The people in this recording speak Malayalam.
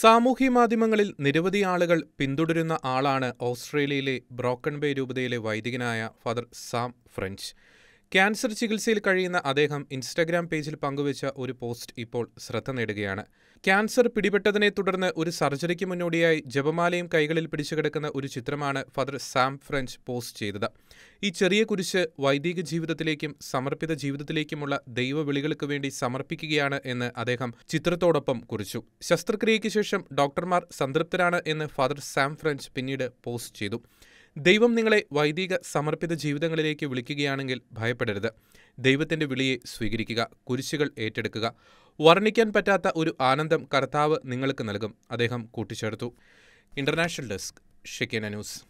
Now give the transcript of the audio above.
സാമൂഹ്യ മാധ്യമങ്ങളിൽ നിരവധി ആളുകൾ പിന്തുടരുന്ന ആളാണ് ഓസ്ട്രേലിയയിലെ ബ്രോക്കൺ ബേ രൂപതയിലെ വൈദികനായ ഫാദർ സാം ഫ്രഞ്ച് ക്യാൻസർ ചികിത്സയിൽ കഴിയുന്ന അദ്ദേഹം ഇൻസ്റ്റഗ്രാം പേജിൽ പങ്കുവച്ച ഒരു പോസ്റ്റ് ഇപ്പോൾ ശ്രദ്ധ നേടുകയാണ് ക്യാൻസർ പിടിപെട്ടതിനെ തുടർന്ന് ഒരു സർജറിക്ക് മുന്നോടിയായി ജപമാലയും കൈകളിൽ പിടിച്ചു കിടക്കുന്ന ഒരു ചിത്രമാണ് ഫാദർ സാം ഫ്രഞ്ച് പോസ്റ്റ് ചെയ്തത് ഈ ചെറിയ കുരിശ് വൈദിക ജീവിതത്തിലേക്കും സമർപ്പിത ജീവിതത്തിലേക്കുമുള്ള ദൈവവിളികൾക്ക് വേണ്ടി സമർപ്പിക്കുകയാണ് എന്ന് അദ്ദേഹം ചിത്രത്തോടൊപ്പം കുറിച്ചു ശസ്ത്രക്രിയയ്ക്ക് ശേഷം ഡോക്ടർമാർ സംതൃപ്തരാണ് എന്ന് ഫാദർ സാം ഫ്രഞ്ച് പിന്നീട് പോസ്റ്റ് ചെയ്തു ദൈവം നിങ്ങളെ വൈദിക സമർപ്പിത ജീവിതങ്ങളിലേക്ക് വിളിക്കുകയാണെങ്കിൽ ഭയപ്പെടരുത് ദൈവത്തിൻ്റെ വിളിയെ സ്വീകരിക്കുക കുരിശുകൾ ഏറ്റെടുക്കുക വർണ്ണിക്കാൻ പറ്റാത്ത ഒരു ആനന്ദം കർത്താവ് നിങ്ങൾക്ക് നൽകും അദ്ദേഹം കൂട്ടിച്ചേർത്തു ഇന്റർനാഷണൽ ഡെസ്ക് ഷെക്കീന ന്യൂസ്